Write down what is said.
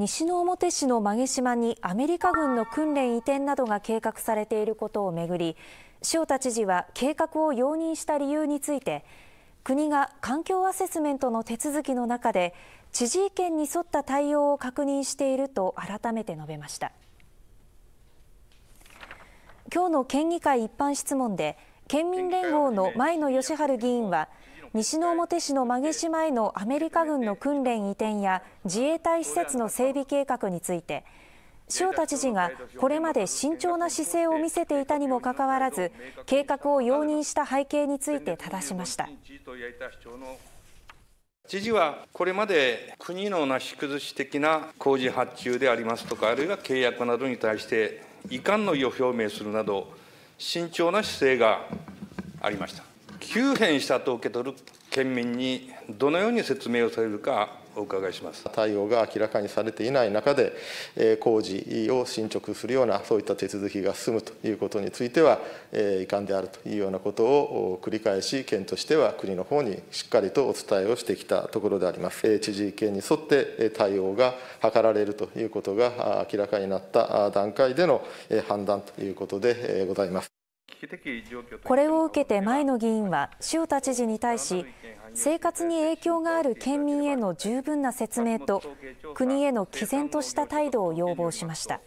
西之表市の馬毛島にアメリカ軍の訓練移転などが計画されていることをめぐり塩田知事は計画を容認した理由について国が環境アセスメントの手続きの中で知事意見に沿った対応を確認していると改めて述べました今日の県議会一般質問で県民連合の前野義治議員は西之表市の馬毛島へのアメリカ軍の訓練移転や自衛隊施設の整備計画について塩田知事がこれまで慎重な姿勢を見せていたにもかかわらず計画を容認した背景について正しました知事はこれまで国のなし崩し的な工事発注でありますとかあるいは契約などに対して遺憾の意を表明するなど慎重な姿勢がありました急変したと受け取る県民にどのように説明をされるかお伺いします対応が明らかにされていない中で、工事を進捗するような、そういった手続きが進むということについては、遺憾であるというようなことを繰り返し、県としては国の方にしっかりとお伝えをしてきたところであります。知事意見に沿って対応が図られるということが明らかになった段階での判断ということでございます。これを受けて前の議員は塩田知事に対し、生活に影響がある県民への十分な説明と、国へのきぜんとした態度を要望しました。